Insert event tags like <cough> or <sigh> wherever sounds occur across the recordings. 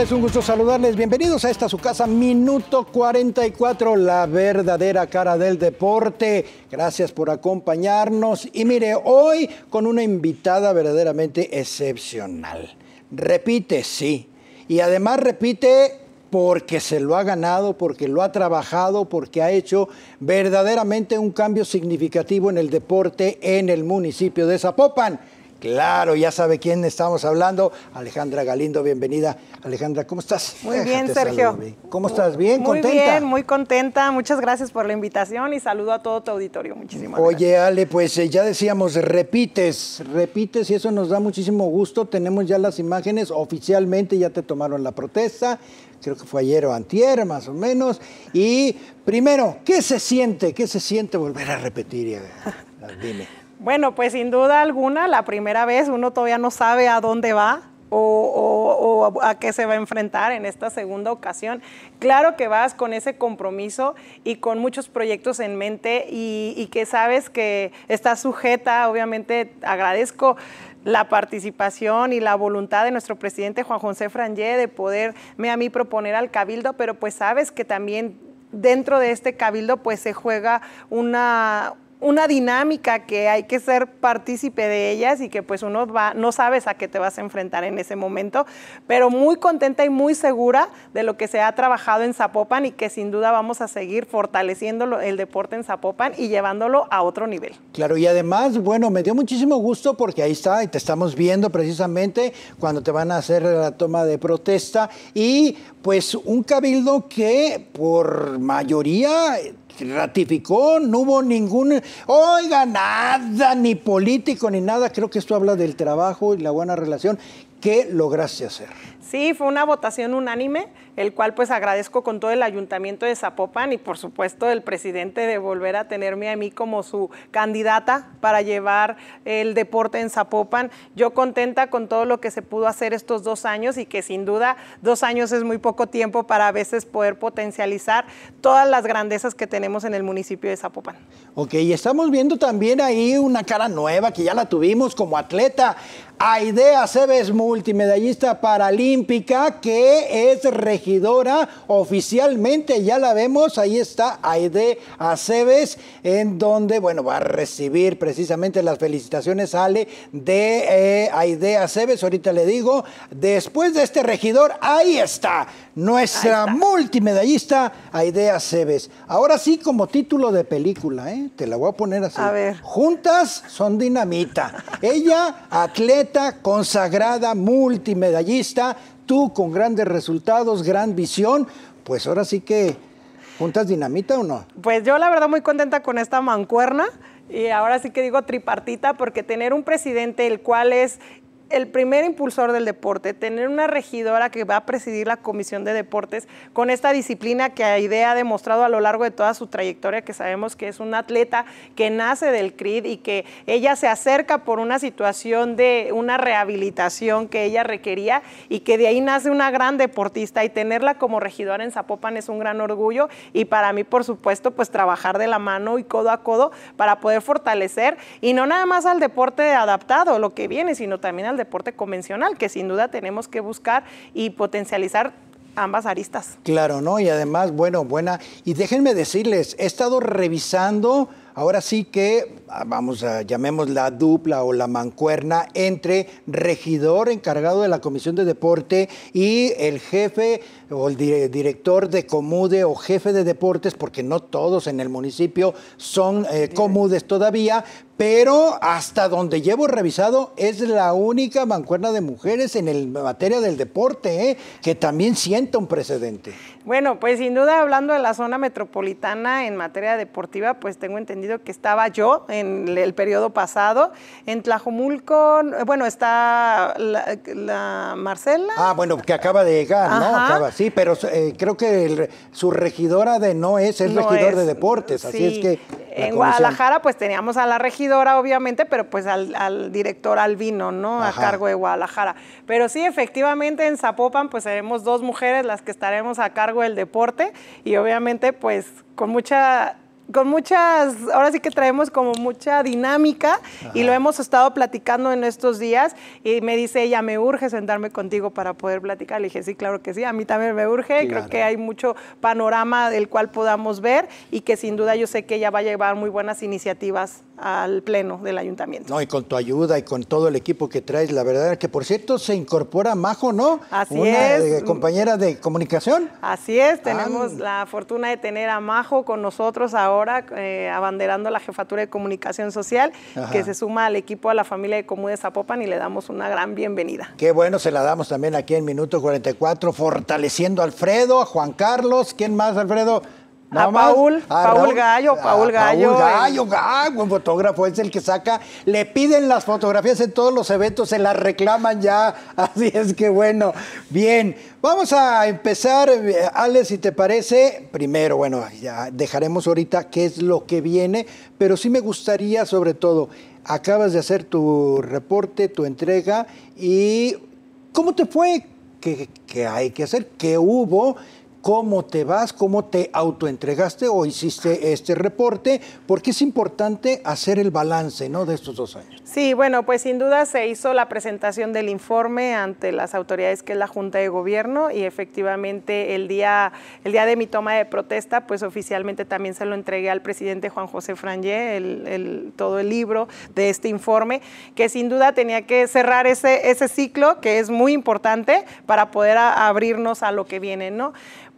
Es un gusto saludarles. Bienvenidos a esta su casa, minuto 44, la verdadera cara del deporte. Gracias por acompañarnos. Y mire, hoy con una invitada verdaderamente excepcional. Repite, sí. Y además repite porque se lo ha ganado, porque lo ha trabajado, porque ha hecho verdaderamente un cambio significativo en el deporte en el municipio de Zapopan. Claro, ya sabe quién estamos hablando. Alejandra Galindo, bienvenida. Alejandra, ¿cómo estás? Muy bien, Sergio. ¿Cómo estás? ¿Bien? Muy bien, muy contenta. Muchas gracias por la invitación y saludo a todo tu auditorio. Muchísimas gracias. Oye, Ale, pues eh, ya decíamos, repites, repites y eso nos da muchísimo gusto. Tenemos ya las imágenes oficialmente, ya te tomaron la protesta. Creo que fue ayer o antier, más o menos. Y primero, ¿qué se siente? ¿Qué se siente volver a repetir? <laughs> Dime. Bueno, pues sin duda alguna, la primera vez uno todavía no sabe a dónde va, o, a qué se va a enfrentar en esta segunda ocasión. Claro que vas con ese compromiso y con muchos proyectos en mente y, que sabes que estás sujeta, obviamente agradezco la participación y la voluntad de nuestro presidente Juan José Frangé de poderme a mí proponer al cabildo, pero pues sabes que también dentro de este cabildo pues se juega una, una dinámica que hay que ser partícipe de ellas y que pues uno va, no sabes a qué te vas a enfrentar en ese momento, pero muy contenta y muy segura de lo que se ha trabajado en Zapopan y que sin duda vamos a seguir fortaleciendo el deporte en Zapopan y llevándolo a otro nivel. Claro, y además, bueno, me dio muchísimo gusto porque ahí está y te estamos viendo precisamente cuando te van a hacer la toma de protesta y pues un cabildo que por mayoría ratificó, no hubo ningún, oiga, nada, ni político, ni nada. Creo que esto habla del trabajo y la buena relación que lograste hacer. Sí, fue una votación unánime, el cual pues agradezco con todo el ayuntamiento de Zapopan y por supuesto el presidente de volver a tenerme a mí como su candidata para llevar el deporte en Zapopan. Yo contenta con todo lo que se pudo hacer estos dos años y que sin duda dos años es muy poco tiempo para a veces poder potencializar todas las grandezas que tenemos en el municipio de Zapopan. Ok, y estamos viendo también ahí una cara nueva que ya la tuvimos como atleta. Aidea Cebes, multimedallista paralí, que es regidora oficialmente, ya la vemos, ahí está Aide Aceves, en donde, bueno, va a recibir precisamente las felicitaciones, Ale, de eh, Aide Aceves, ahorita le digo, después de este regidor, ahí está, nuestra multimedallista Aide Aceves. Ahora sí, como título de película, ¿eh? te la voy a poner así. A ver. Juntas son dinamita. Ella, atleta consagrada, multimedallista, tú con grandes resultados, gran visión, pues ahora sí que juntas dinamita o no. Pues yo la verdad muy contenta con esta mancuerna. Y ahora sí que digo tripartita porque tener un presidente el cual es el primer impulsor del deporte, tener una regidora que va a presidir la Comisión de Deportes con esta disciplina que Aidea ha demostrado a lo largo de toda su trayectoria, que sabemos que es una atleta que nace del CRID y que ella se acerca por una situación de una rehabilitación que ella requería y que de ahí nace una gran deportista y tenerla como regidora en Zapopan es un gran orgullo y para mí, por supuesto, pues trabajar de la mano y codo a codo para poder fortalecer y no nada más al deporte adaptado, lo que viene, sino también al deporte convencional, que sin duda tenemos que buscar y potencializar ambas aristas. Claro, ¿no? Y además, bueno, buena. Y déjenme decirles, he estado revisando, ahora sí que, ah, vamos a, llamemos la dupla o la mancuerna entre regidor encargado de la Comisión de Deporte y el jefe o el director de Comude o jefe de deportes, porque no todos en el municipio son eh, Comudes todavía, pero hasta donde llevo revisado es la única mancuerna de mujeres en el, materia del deporte, ¿eh? que también sienta un precedente. Bueno, pues sin duda hablando de la zona metropolitana en materia deportiva, pues tengo entendido que estaba yo en el periodo pasado, en Tlajomulco, bueno, está la, Marcela. Ah, bueno, que acaba de llegar, ¿no? Acaba, sí, pero eh, creo que su regidora de no es, el regidor de deportes, así es que en Guadalajara, pues teníamos a la regidora, obviamente, pero pues al, director Albino, ¿no? A cargo de Guadalajara. Pero sí, efectivamente, en Zapopan, pues seremos dos mujeres las que estaremos a cargo del deporte y obviamente, pues con mucha con muchas, ahora sí que traemos como mucha dinámica y lo hemos estado platicando en estos días y me dice ella, me urge sentarme contigo para poder platicar. Le dije, sí, claro que sí, a mí también me urge, creo que hay mucho panorama del cual podamos ver y que sin duda yo sé que ella va a llevar muy buenas iniciativas al pleno del ayuntamiento. No, y con tu ayuda y con todo el equipo que traes, la verdad es que por cierto se incorpora Majo, ¿no? Así es. Eh, compañera de comunicación. Así es, ah. tenemos la fortuna de tener a Majo con nosotros ahora, eh, abanderando la jefatura de comunicación social, que se suma al equipo a la familia de Comú de Zapopan y le damos una gran bienvenida. Qué bueno, se la damos también aquí en Minuto 44, fortaleciendo a Alfredo, a Juan Carlos, ¿quién más, Alfredo? a Paul, Paul Gallo, Paul eh. Gallo. Paul Gallo, buen fotógrafo, es el que saca. Le piden las fotografías en todos los eventos, se las reclaman ya. <laughs> Así es que bueno, bien. Vamos a empezar, Alex, si te parece. Primero, bueno, ya dejaremos ahorita qué es lo que viene, pero sí me gustaría, sobre todo, acabas de hacer tu reporte, tu entrega y. ¿Cómo te fue? que qué hay que hacer? ¿Qué hubo? cómo te vas, cómo te autoentregaste o hiciste este reporte, porque es importante hacer el balance ¿no? de estos dos años. Sí, bueno, pues sin duda se hizo la presentación del informe ante las autoridades que es la Junta de Gobierno y efectivamente el día, el día de mi toma de protesta, pues oficialmente también se lo entregué al presidente Juan José Frangé, el, todo el libro de este informe, que sin duda tenía que cerrar ese, ese ciclo que es muy importante para poder abrirnos a lo que viene, ¿no?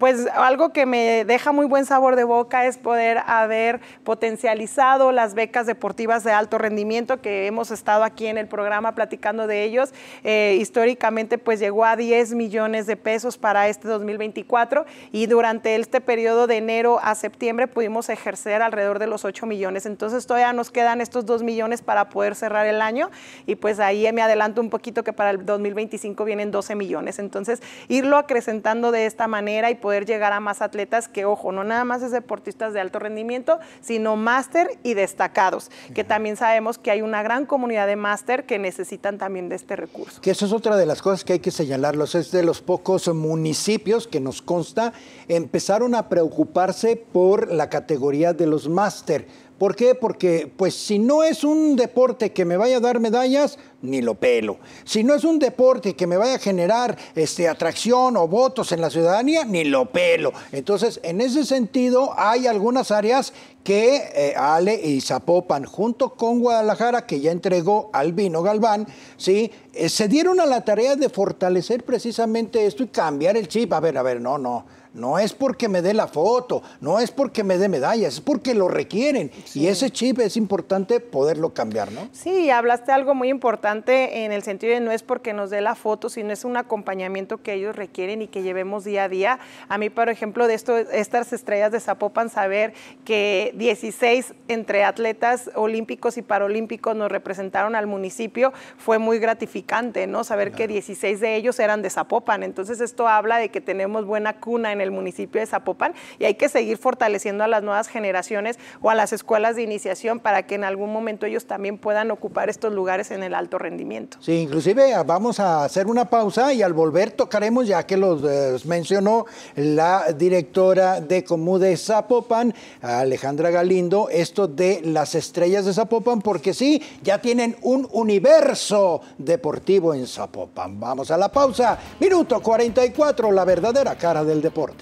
pues algo que me deja muy buen sabor de boca es poder haber potencializado las becas deportivas de alto rendimiento que hemos estado aquí en el programa platicando de ellos. Eh, históricamente pues llegó a 10 millones de pesos para este 2024 y durante este periodo de enero a septiembre pudimos ejercer alrededor de los 8 millones. Entonces todavía nos quedan estos 2 millones para poder cerrar el año y pues ahí me adelanto un poquito que para el 2025 vienen 12 millones. Entonces irlo acrecentando de esta manera y poder llegar a más atletas que, ojo, no nada más es deportistas de alto rendimiento, sino máster y destacados, que también sabemos que hay una gran comunidad de máster que necesitan también de este recurso. Que eso es otra de las cosas que hay que señalarlos, es de los pocos municipios que nos consta empezaron a preocuparse por la categoría de los máster ¿Por qué? Porque pues si no es un deporte que me vaya a dar medallas, ni lo pelo. Si no es un deporte que me vaya a generar este, atracción o votos en la ciudadanía, ni lo pelo. Entonces, en ese sentido, hay algunas áreas que eh, Ale y Zapopan, junto con Guadalajara, que ya entregó vino Galván, ¿sí? Eh, se dieron a la tarea de fortalecer precisamente esto y cambiar el chip. A ver, a ver, no, no no es porque me dé la foto, no es porque me dé medallas, es porque lo requieren. Y ese chip es importante poderlo cambiar, ¿no? Sí, hablaste algo muy importante en el sentido de no es porque nos dé la foto, sino es un acompañamiento que ellos requieren y que llevemos día a día. A mí, por ejemplo, de esto, estas estrellas de Zapopan, saber que 16 entre atletas olímpicos y paralímpicos nos representaron al municipio fue muy gratificante, ¿no? Saber que 16 de ellos eran de Zapopan. Entonces, esto habla de que tenemos buena cuna en el municipio de Zapopan y hay que seguir fortaleciendo a las nuevas generaciones o a las escuelas de iniciación para que en algún momento ellos también puedan ocupar estos lugares en el alto rendimiento. Sí, inclusive ah, vamos a hacer una pausa y al volver tocaremos, ya que los eh, mencionó la directora de Comú de Zapopan, Alejandra Galindo, esto de las estrellas de Zapopan, porque sí, ya tienen un universo deportivo en Zapopan. Vamos a la pausa. Minuto 44, la verdadera cara del deporte.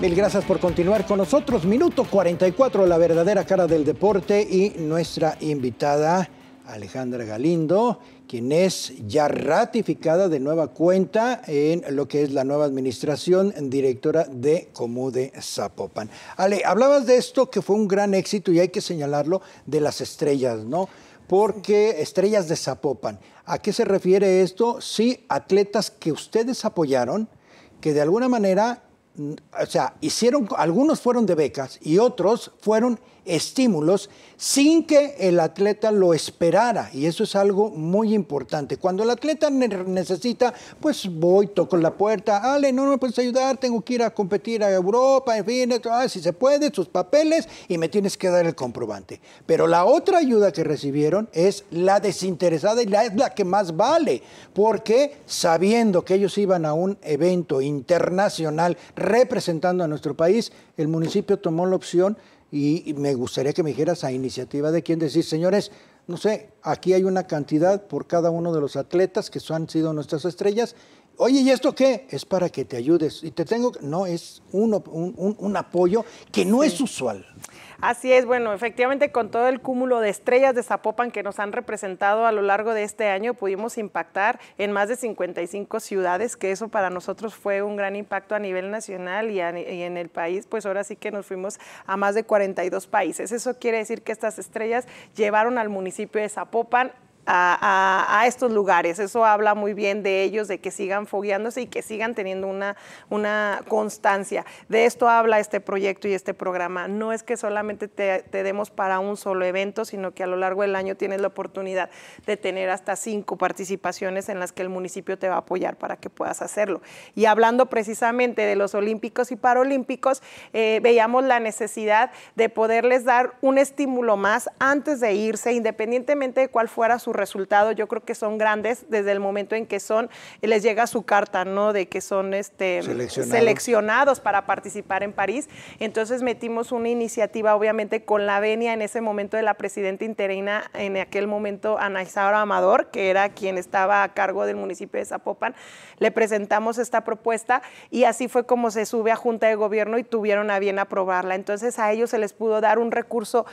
Mil gracias por continuar con nosotros. Minuto 44, la verdadera cara del deporte y nuestra invitada. Alejandra Galindo, quien es ya ratificada de nueva cuenta en lo que es la nueva administración directora de de Zapopan. Ale, hablabas de esto que fue un gran éxito y hay que señalarlo de las estrellas, ¿no? Porque estrellas de Zapopan. ¿A qué se refiere esto? Sí, atletas que ustedes apoyaron, que de alguna manera mm, o sea, hicieron, algunos fueron de becas y otros fueron estímulos sin que el atleta lo esperara. Y eso es algo muy importante. Cuando el atleta necesita, pues voy, toco la puerta, Ale, no me puedes ayudar, tengo que ir a competir a Europa, en fin, ah, si se puede, tus papeles y me tienes que dar el comprobante. Pero la otra ayuda que recibieron es la desinteresada y la, es la que más vale, porque sabiendo que ellos iban a un evento internacional representando a nuestro país, el municipio tomó la opción y, me gustaría que me dijeras a iniciativa de quién decir, señores, no sé, aquí hay una cantidad por cada uno de los atletas que han sido nuestras estrellas. Oye, ¿y esto qué? Es para que te ayudes. Y te tengo, no, es un, apoyo que no es usual. Así es, bueno, efectivamente con todo el cúmulo de estrellas de Zapopan que nos han representado a lo largo de este año, pudimos impactar en más de 55 ciudades, que eso para nosotros fue un gran impacto a nivel nacional y, en el país, pues ahora sí que nos fuimos a más de 42 países. Eso quiere decir que estas estrellas llevaron al municipio de Zapopan a, estos lugares. Eso habla muy bien de ellos, de que sigan fogueándose y que sigan teniendo una, una constancia. De esto habla este proyecto y este programa. No es que solamente te, demos para un solo evento, sino que a lo largo del año tienes la oportunidad de tener hasta cinco participaciones en las que el municipio te va a apoyar para que puedas hacerlo. Y hablando precisamente de los olímpicos y paralímpicos, eh, veíamos la necesidad de poderles dar un estímulo más antes de irse, independientemente de cuál fuera su resultados yo creo que son grandes desde el momento en que son, les llega su carta, ¿no? De que son este, seleccionados para participar en París. Entonces metimos una iniciativa, obviamente, con la venia en ese momento de la presidenta interina, en aquel momento Ana Isaura Amador, que era quien estaba a cargo del municipio de Zapopan, le presentamos esta propuesta y así fue como se sube a Junta de Gobierno y tuvieron a bien aprobarla. Entonces a ellos se les pudo dar un recurso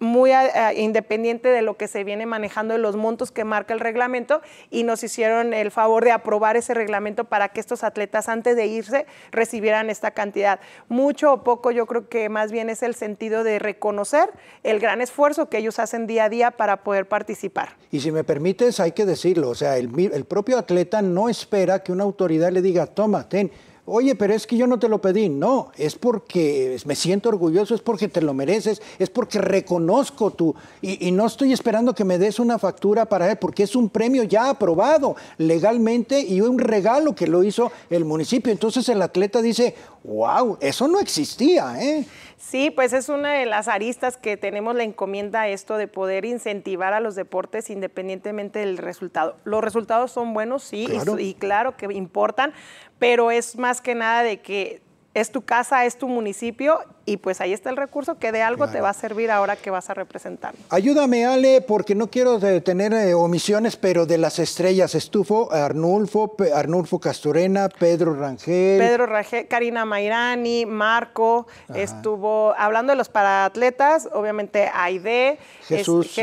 muy independiente de lo que se viene manejando de los montos que marca el reglamento y nos hicieron el favor de aprobar ese reglamento para que estos atletas antes de irse recibieran esta cantidad. Mucho o poco yo creo que más bien es el sentido de reconocer el gran esfuerzo que ellos hacen día a día para poder participar. Y si me permites, hay que decirlo, o sea, el, el propio atleta no espera que una autoridad le diga, toma, ten oye, pero es que yo no te lo pedí. No, es porque me siento orgulloso, es porque te lo mereces, es porque reconozco tú. Y, no estoy esperando que me des una factura para él, porque es un premio ya aprobado legalmente y un regalo que lo hizo el municipio. Entonces el atleta dice, wow, eso no existía, ¿eh? Sí, pues es una de las aristas que tenemos la encomienda esto de poder incentivar a los deportes independientemente del resultado. Los resultados son buenos, sí, y claro que importan, pero es más que nada de que es tu casa, es tu municipio y pues ahí está el recurso que de algo te va a servir ahora que vas a representar. Ayúdame, Ale, porque no quiero tener eh, omisiones, pero de las estrellas estuvo Arnulfo, Arnulfo Castorena, Pedro Rangel. Pedro Rangel, Karina Mairani, Marco, estuvo hablando de los paraatletas, obviamente Aide, Jesús,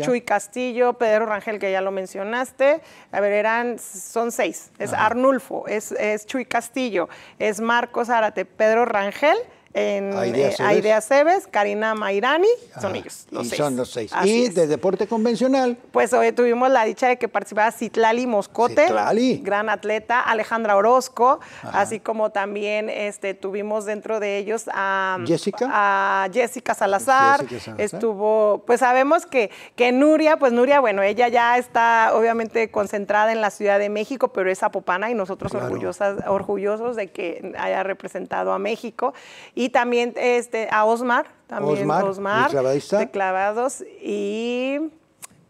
Chuy Castillo, Pedro Rangel, que ya lo mencionaste. A ver, eran, son seis. Es Arnulfo, es, es Chuy Castillo, es Marco Zárate, Pedro Rangel en Aidea eh, Cebes, Karina Mairani, son ellos. Los y y de deporte convencional. Pues hoy tuvimos la dicha de que participara Citlali Moscote, gran atleta, Alejandra Orozco, así como también este, tuvimos dentro de ellos a Jessica, a Jessica Salazar. Estuvo, pues sabemos que, que Nuria, pues Nuria, bueno, ella ya está obviamente concentrada en la Ciudad de México, pero es apopana y nosotros orgullosos de que haya representado a México. Y también este, a Osmar, también Osmar, Osmar de clavados y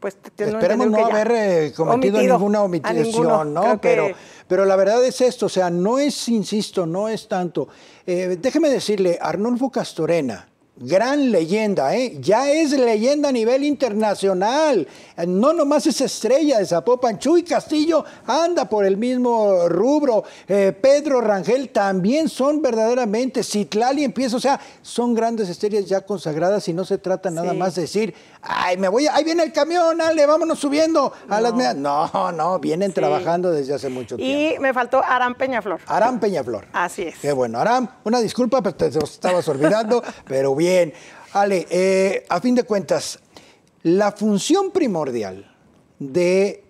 pues esperemos no, eh, no haber cometido ninguna omisión, ¿no? Pero, pero la verdad es esto, o sea, no es, insisto, no es tanto. Eh, déjeme decirle, Arnulfo Castorena, gran leyenda, ¿eh? ya es leyenda a nivel internacional. Eh, no nomás es estrella de Zapopan. Chuy Castillo anda por el mismo rubro. Eh, Pedro Rangel también son verdaderamente. Citlali empieza, o sea, son grandes estrellas ya consagradas y no se trata nada más de decir, ay, me voy, ahí viene el camión, dale, vámonos subiendo a las medias. No, no, vienen trabajando desde hace mucho tiempo. Y me faltó Aram Peñaflor. Aram Peñaflor. Así es. Qué bueno, Aram, una disculpa, pero te estabas olvidando, <laughs> pero bien Bien, Ale, eh, a fin de cuentas, la función primordial del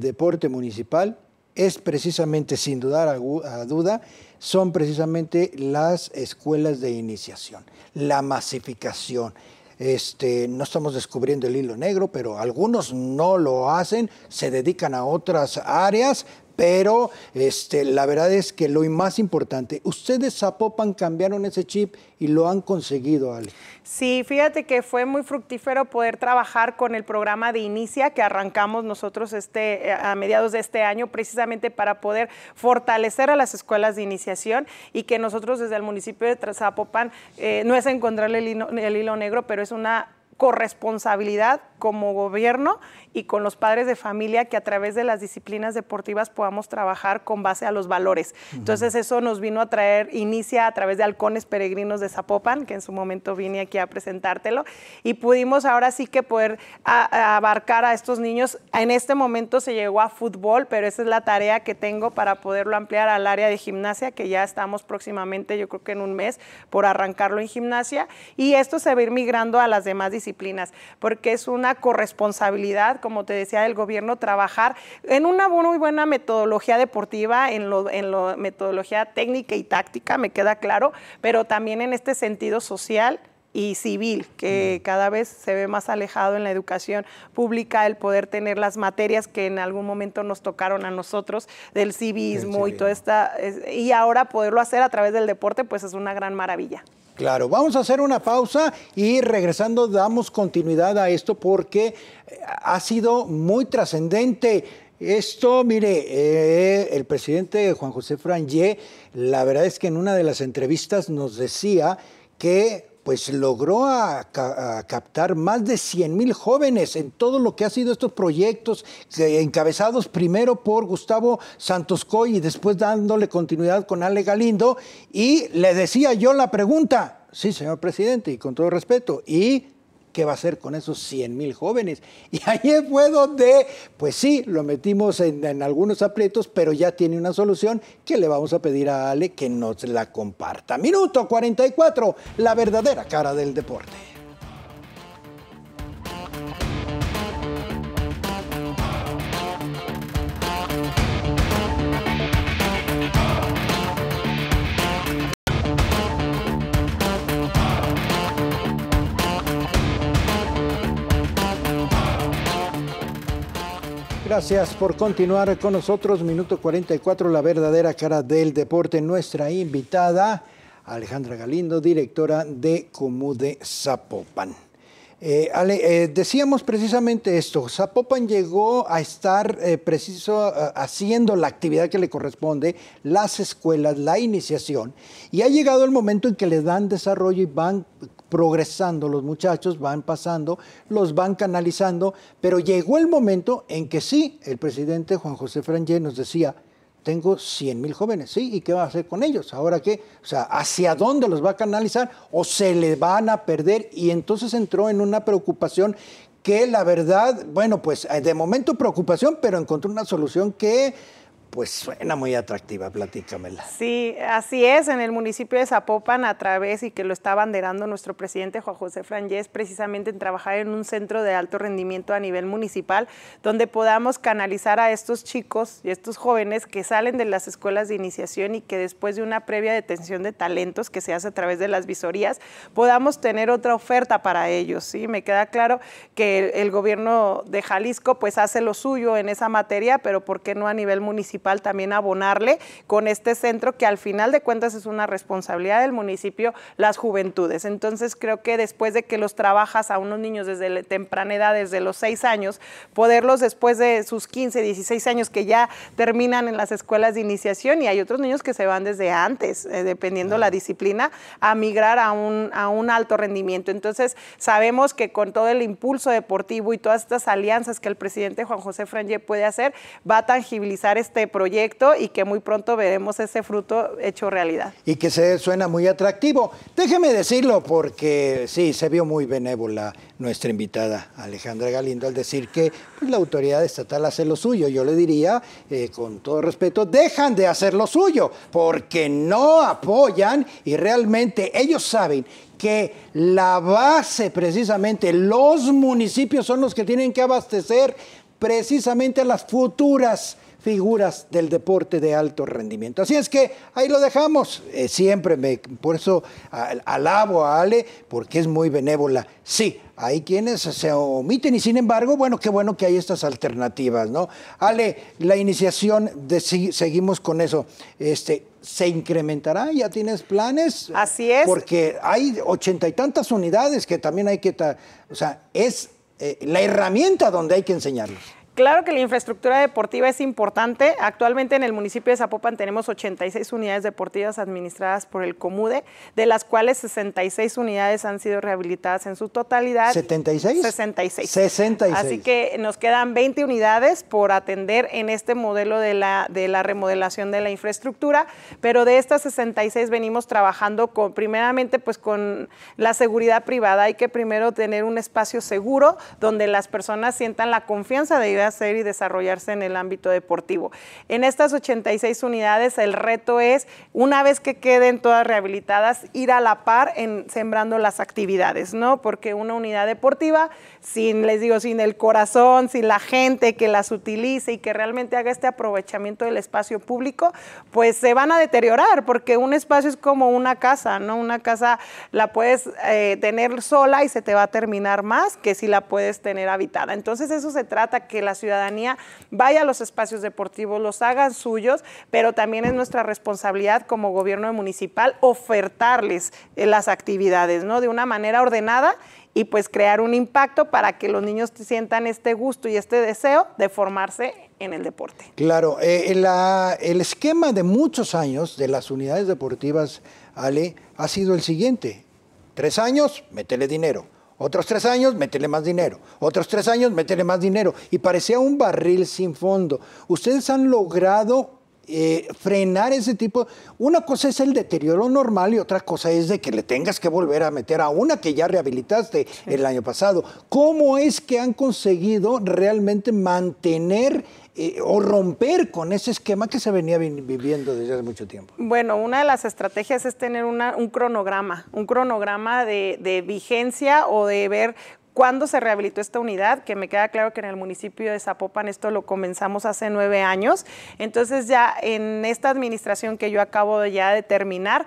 deporte municipal es precisamente, sin dudar a duda, son precisamente las escuelas de iniciación, la masificación. Este, no estamos descubriendo el hilo negro, pero algunos no lo hacen, se dedican a otras áreas, pero este, la verdad es que lo más importante, ustedes Zapopan cambiaron ese chip y lo han conseguido, Ale. Sí, fíjate que fue muy fructífero poder trabajar con el programa de Inicia que arrancamos nosotros este, eh, a mediados de este año precisamente para poder fortalecer a las escuelas de iniciación y que nosotros desde el municipio de Zapopan eh, no es encontrar el hilo negro, pero es una corresponsabilidad como gobierno y con los padres de familia que a través de las disciplinas deportivas podamos trabajar con base a los valores. Entonces eso nos vino a traer, inicia a través de Halcones Peregrinos de Zapopan, que en su momento vine aquí a presentártelo, y pudimos ahora sí que poder abarcar a estos niños. En este momento se llegó a fútbol, pero esa es la tarea que tengo para poderlo ampliar al área de gimnasia, que ya estamos próximamente, yo creo que en un mes, por arrancarlo en gimnasia, y esto se va a ir migrando a las demás disciplinas disciplinas, porque es una corresponsabilidad, como te decía, del gobierno trabajar en una muy buena metodología deportiva, en lo, en metodología técnica y táctica, me queda claro, pero también en este sentido social y civil, que cada vez se ve más alejado en la educación pública el poder tener las materias que en algún momento nos tocaron a nosotros del civismo y todo esta y ahora poderlo hacer a través del deporte pues es una gran maravilla. Claro, vamos a hacer una pausa y regresando damos continuidad a esto porque eh, ha sido muy trascendente. Esto, mire, eh, el presidente Juan José Frangé, la verdad es que en una de las entrevistas nos decía que pues logró captar más de 100 mil jóvenes en todo lo que ha sido estos proyectos encabezados primero por Gustavo Santos Coy y después dándole continuidad con Ale Galindo. Y le decía yo la pregunta, sí, señor presidente, y con todo respeto, ¿y ¿qué va a hacer con esos 100 mil jóvenes? <laughs> Y ahí <laughs> fue donde, pues sí, lo metimos en, algunos aprietos, pero ya tiene una solución que le vamos a pedir a Ale que nos la comparta. Minuto 44, la verdadera cara del deporte. Gracias por continuar con nosotros. Minuto 44, la verdadera cara del deporte. Nuestra invitada, Alejandra Galindo, directora de Comude Zapopan. Eh, Ale, eh, decíamos precisamente esto, Zapopan llegó a estar eh, preciso haciendo la actividad que le corresponde, las escuelas, la iniciación, y ha llegado el momento en que le dan desarrollo y van progresando los muchachos, van pasando, los van canalizando, pero llegó el momento en que sí, el presidente Juan José franje nos decía, tengo 100 mil jóvenes, ¿sí? ¿Y qué va a hacer con ellos? ¿Ahora qué? O sea, ¿hacia dónde los va a canalizar? ¿O se le van a perder? Y entonces entró en una preocupación que la verdad, bueno, pues eh, de momento preocupación, pero encontró una solución que pues suena muy atractiva, platícamela. Sí, así es, en el municipio de Zapopan a través y que lo está banderando nuestro presidente Juan José Frangés, precisamente en trabajar en un centro de alto rendimiento a nivel municipal, donde podamos canalizar a estos chicos y estos jóvenes que salen de las escuelas de iniciación y que después de una previa detención de talentos que se hace a través de las visorías, podamos tener otra oferta para ellos, ¿sí? Me queda claro que el, el gobierno de Jalisco pues hace lo suyo en esa materia, pero ¿por qué no a nivel municipal? también abonarle con este centro que al final de cuentas es una responsabilidad del municipio, las juventudes. Entonces creo que después de que los trabajas a unos niños desde la temprana edad, desde los 6 años, poderlos después de sus 15, 16 años que ya terminan en las escuelas de iniciación y hay otros niños que se van desde antes, eh, dependiendo la disciplina, a migrar a un, a un alto rendimiento. Entonces sabemos que con todo el impulso deportivo y todas estas alianzas que el presidente Juan José Franje puede hacer, va a tangibilizar este proyecto y que muy pronto veremos ese fruto hecho realidad. Y que se suena muy atractivo. Déjeme decirlo porque sí, se vio muy benévola nuestra invitada Alejandra Galindo al decir que pues, la autoridad estatal hace lo suyo. Yo le diría, eh, con todo respeto, dejan de hacer lo suyo porque no apoyan y realmente ellos saben que la base precisamente, los municipios son los que tienen que abastecer precisamente a las futuras figuras del deporte de alto rendimiento. Así es que ahí lo dejamos. Eh, siempre me, por eso alabo a Ale, porque es muy benévola. Sí, hay quienes se omiten y sin embargo, bueno, qué bueno que hay estas alternativas, ¿no? Ale, la iniciación, de, seguimos con eso. Este, ¿Se incrementará? ¿Ya tienes planes? Así es. Porque hay ochenta y tantas unidades que también hay que... O sea, es eh, la herramienta donde hay que enseñarlos. Claro que la infraestructura deportiva es importante. Actualmente en el municipio de Zapopan tenemos 86 unidades deportivas administradas por el COMUDE, de las cuales 66 unidades han sido rehabilitadas en su totalidad. ¿76? 66. Así que nos quedan 20 unidades por atender en este modelo de la, de la remodelación de la infraestructura, pero de estas 66 venimos trabajando con, primeramente pues con la seguridad privada. Hay que primero tener un espacio seguro donde las personas sientan la confianza de ir hacer y desarrollarse en el ámbito deportivo. En estas 86 unidades el reto es, una vez que queden todas rehabilitadas, ir a la par en sembrando las actividades, ¿no? Porque una unidad deportiva, sin, les digo, sin el corazón, sin la gente que las utilice y que realmente haga este aprovechamiento del espacio público, pues se van a deteriorar, porque un espacio es como una casa, ¿no? Una casa la puedes eh, tener sola y se te va a terminar más que si la puedes tener habitada. Entonces eso se trata, que las ciudadanía vaya a los espacios deportivos, los hagan suyos, pero también es nuestra responsabilidad como gobierno municipal ofertarles eh, las actividades, ¿no? De una manera ordenada y pues crear un impacto para que los niños sientan este gusto y este deseo de formarse en el deporte. Claro, eh, el esquema de muchos años de las unidades deportivas, Ale, ha sido el siguiente. Tres años, métele dinero. Otros tres años, métele más dinero. Otros tres años, métele más dinero. Y parecía un barril sin fondo. Ustedes han logrado eh, frenar ese tipo. Una cosa es el deterioro normal y otra cosa es de que le tengas que volver a meter a una que ya rehabilitaste el año pasado. ¿Cómo es que han conseguido realmente mantener eh, o romper con ese esquema que se venía viviendo desde hace mucho tiempo? Bueno, una de las estrategias es tener un cronograma, un cronograma de, de vigencia o de ver cuándo se rehabilitó esta unidad, que me queda claro que en el municipio de Zapopan esto lo comenzamos hace nueve años. Entonces ya en esta administración que yo acabo ya de terminar,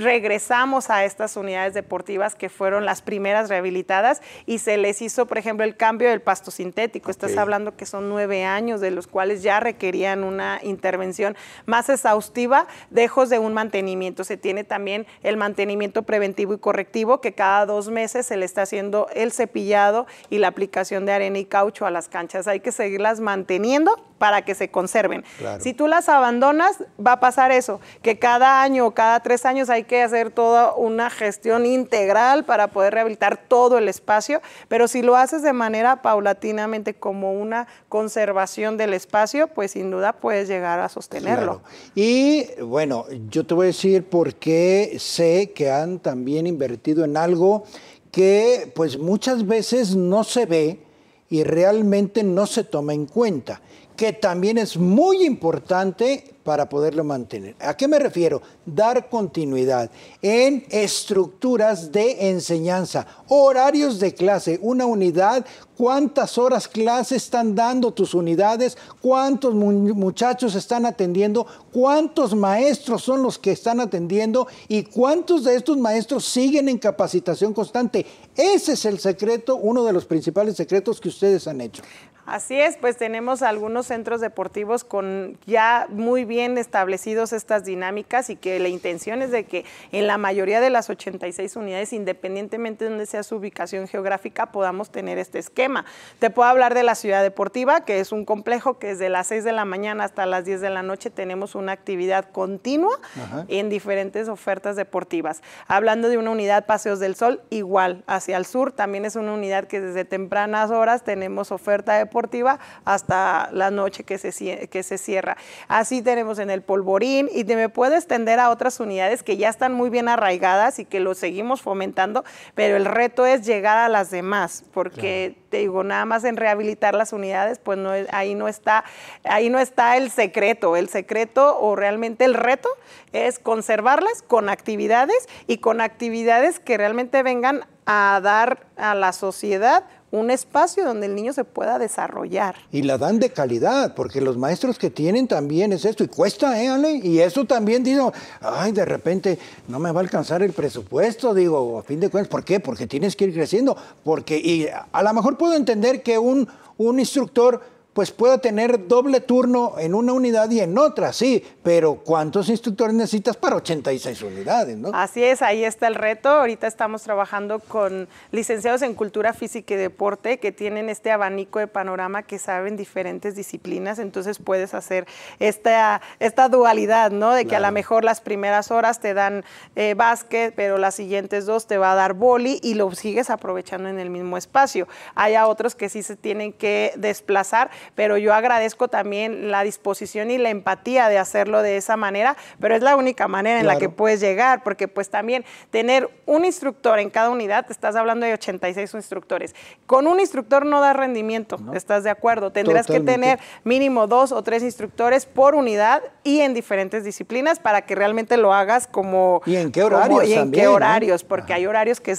regresamos a estas unidades deportivas que fueron las primeras rehabilitadas y se les hizo, por ejemplo, el cambio del pasto sintético. Estás hablando que son nueve años de los cuales ya requerían una intervención más exhaustiva, dejos de un mantenimiento. Se tiene también el mantenimiento preventivo y correctivo, que cada dos meses se le está haciendo el cepillado y la aplicación de arena y caucho a las canchas. Hay que seguirlas manteniendo para que se conserven. Si tú las abandonas, va a pasar eso, que cada año o cada tres años hay que hacer toda una gestión integral para poder rehabilitar todo el espacio, pero si lo haces de manera paulatinamente como una conservación del espacio, pues sin duda puedes llegar a sostenerlo. Y bueno, yo te voy a decir por qué sé que han también invertido en algo que pues muchas veces no se ve y realmente no se toma en cuenta que también es muy importante para poderlo mantener. ¿A qué me refiero? Dar continuidad en estructuras de enseñanza, horarios de clase, una unidad cuántas horas clase están dando tus unidades, cuántos muchachos están atendiendo, cuántos maestros son los que están atendiendo y cuántos de estos maestros siguen en capacitación constante. Ese es el secreto, uno de los principales secretos que ustedes han hecho. Así es, pues tenemos algunos centros deportivos con ya muy bien establecidos estas dinámicas y que la intención es de que en la mayoría de las 86 unidades, independientemente de donde sea su ubicación geográfica, podamos tener este esquema. Te puedo hablar de la ciudad deportiva, que es un complejo que desde las 6 de la mañana hasta las 10 de la noche tenemos una actividad continua en diferentes ofertas deportivas. Hablando de una unidad Paseos del Sol, igual, hacia el sur también es una unidad que desde tempranas horas tenemos oferta deportiva hasta la noche que se, que se cierra. Así tenemos en el Polvorín y te me puedo extender a otras unidades que ya están muy bien arraigadas y que lo seguimos fomentando, pero el reto es llegar a las demás, porque digo, nada más en rehabilitar las unidades, pues ahí, no está, ahí no está el secreto. El secreto o realmente el reto es conservarlas con actividades y con actividades que realmente vengan a dar a la sociedad un espacio donde el niño se pueda desarrollar. Y la dan de calidad, porque los maestros que tienen también es esto, y cuesta, ¿eh, Ale? Y eso también digo, ay, de repente no me va a alcanzar el presupuesto, digo, a fin de cuentas, ¿por qué? Porque tienes que ir creciendo, porque, y a, lo mejor puedo entender que un, un instructor pues puedo tener doble turno en una unidad y en otra, sí, pero ¿cuántos instructores necesitas para 86 unidades? Así es, ahí está el reto. Ahorita estamos trabajando con licenciados en cultura física y deporte que tienen este abanico de panorama que saben diferentes disciplinas, entonces puedes hacer esta, esta dualidad, ¿no? De que a lo mejor las primeras horas te dan eh, básquet, pero las siguientes dos te va a dar boli y lo sigues aprovechando en el mismo espacio. Hay otros que sí se tienen que desplazar pero yo agradezco también la disposición y la empatía de hacerlo de esa manera, pero es la única manera en la que puedes llegar, porque pues también tener un instructor en cada unidad, te estás hablando de 86 instructores, con un instructor no da rendimiento, ¿estás de acuerdo? Tendrás que tener mínimo dos o tres instructores por unidad y en diferentes disciplinas para que realmente lo hagas como... ¿Y en qué horarios? porque ah. hay horarios que,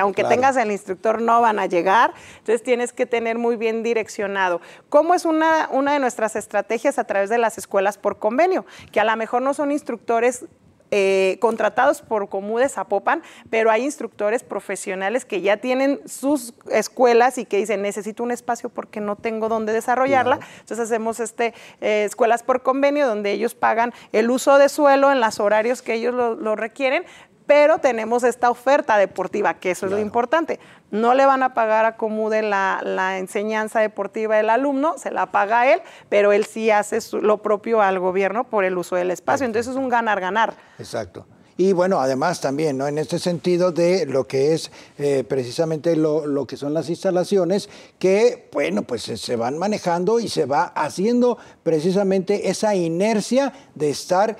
aunque tengas el instructor no van a llegar, entonces tienes que tener muy bien direccionado cómo es una, una de nuestras estrategias a través de las escuelas por convenio, que a lo mejor no son instructores eh, contratados por Comudes de Zapopan, pero hay instructores profesionales que ya tienen sus escuelas y que dicen, necesito un espacio porque no tengo dónde desarrollarla. Entonces hacemos este, eh, escuelas por convenio donde ellos pagan el uso de suelo en los horarios que ellos lo requieren, pero tenemos esta oferta deportiva, que eso es lo importante. No le van a pagar a Comude la, la, enseñanza deportiva del alumno, se la paga él, pero él sí hace lo propio al gobierno por el uso del espacio. Entonces es un ganar-ganar. Exacto. Y bueno, además también, ¿no? En este sentido de lo que es eh, precisamente lo, lo, que son las instalaciones, que, bueno, pues se van manejando y se va haciendo precisamente esa inercia de estar,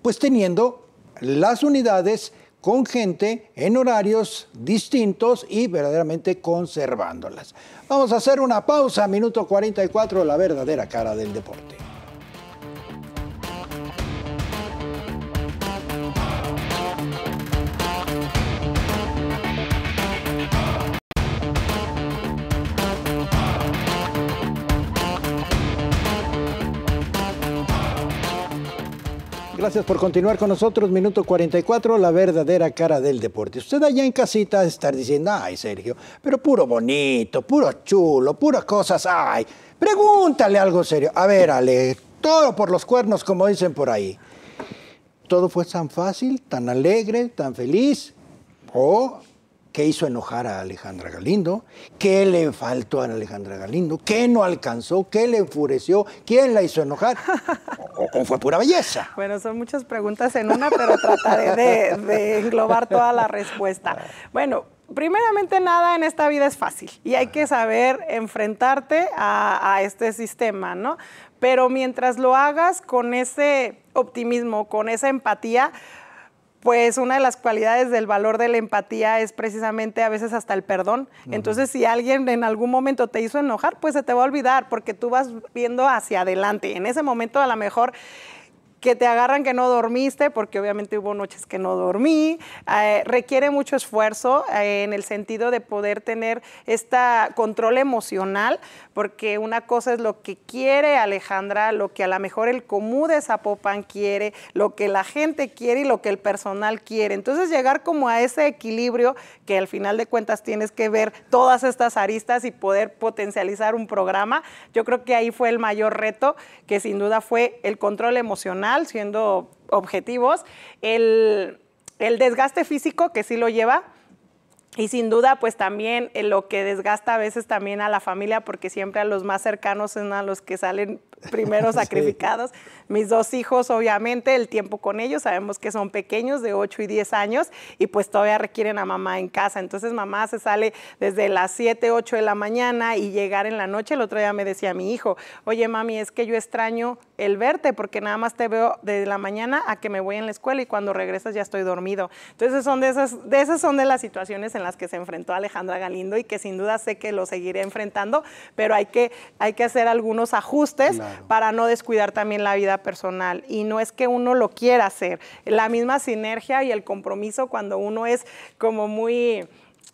pues teniendo las unidades con gente en horarios distintos y verdaderamente conservándolas. Vamos a hacer una pausa, minuto 44, la verdadera cara del deporte. Gracias por continuar con nosotros. Minuto 44, la verdadera cara del deporte. Usted allá en casita está diciendo, ay, Sergio, pero puro bonito, puro chulo, puras cosas, ay. Pregúntale algo serio. A ver, Ale, todo por los cuernos, como dicen por ahí. Todo fue tan fácil, tan alegre, tan feliz. ¿O ¿Qué hizo enojar a Alejandra Galindo, qué le faltó a Alejandra Galindo, qué no alcanzó, qué le enfureció, quién la hizo enojar, <laughs> o, fue pura belleza. Bueno, son muchas preguntas en una, pero trataré de, englobar toda la respuesta. Bueno, primeramente nada en esta vida es fácil y hay que saber enfrentarte a, a, este sistema, ¿no? Pero mientras lo hagas con ese optimismo, con esa empatía, pues una de las cualidades del valor de la empatía es precisamente a veces hasta el perdón. Entonces, si alguien en algún momento te hizo enojar, pues se te va a olvidar porque tú vas viendo hacia adelante. En ese momento a lo mejor que te agarran que no dormiste, porque obviamente hubo noches que no dormí, eh, requiere mucho esfuerzo eh, en el sentido de poder tener este control emocional, porque una cosa es lo que quiere Alejandra, lo que a lo mejor el común de Zapopan quiere, lo que la gente quiere y lo que el personal quiere. Entonces llegar como a ese equilibrio que al final de cuentas tienes que ver todas estas aristas y poder potencializar un programa, yo creo que ahí fue el mayor reto, que sin duda fue el control emocional siendo objetivos, el, desgaste físico que sí lo lleva, y sin duda, pues también eh, lo que desgasta a veces también a la familia, porque siempre a los más cercanos son a los que salen primero <laughs> sacrificados. Mis dos hijos, obviamente, el tiempo con ellos, sabemos que son pequeños, de 8 y 10 años, y pues todavía requieren a mamá en casa. Entonces mamá se sale desde las 7, 8 de la mañana y llegar en la noche. El otro día me decía mi hijo, oye mami, es que yo extraño el verte, porque nada más te veo de la mañana a que me voy en la escuela y cuando regresas ya estoy dormido. Entonces son de esas, de esas son de las situaciones en las que se enfrentó Alejandra Galindo y que sin duda sé que lo seguiré enfrentando, pero hay que, hay que hacer algunos ajustes para no descuidar también la vida personal. Y no es que uno lo quiera hacer. La misma sinergia y el compromiso cuando uno es como muy